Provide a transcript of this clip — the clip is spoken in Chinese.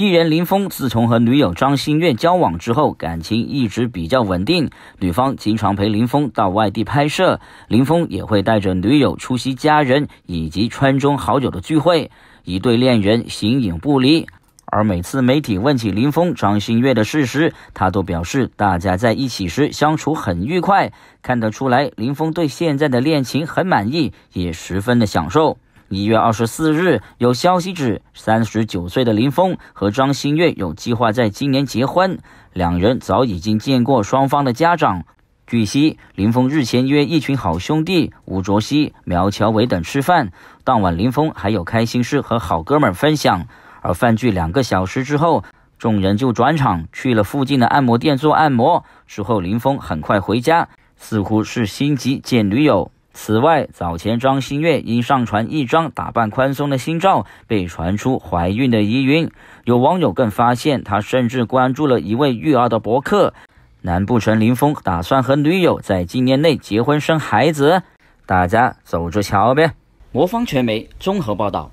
艺人林峰自从和女友张馨月交往之后，感情一直比较稳定。女方经常陪林峰到外地拍摄，林峰也会带着女友出席家人以及川中好友的聚会，一对恋人形影不离。而每次媒体问起林峰张馨月的事实，他都表示大家在一起时相处很愉快。看得出来，林峰对现在的恋情很满意，也十分的享受。一月二十四日，有消息指，三十九岁的林峰和张馨月有计划在今年结婚。两人早已经见过双方的家长。据悉，林峰日前约一群好兄弟吴卓羲、苗侨伟等吃饭，当晚林峰还有开心事和好哥们分享。而饭聚两个小时之后，众人就转场去了附近的按摩店做按摩。之后林峰很快回家，似乎是心急见女友。此外，早前张馨月因上传一张打扮宽松的新照，被传出怀孕的疑云。有网友更发现，她甚至关注了一位育儿的博客。难不成林峰打算和女友在今年内结婚生孩子？大家走着瞧呗。魔方传媒综合报道。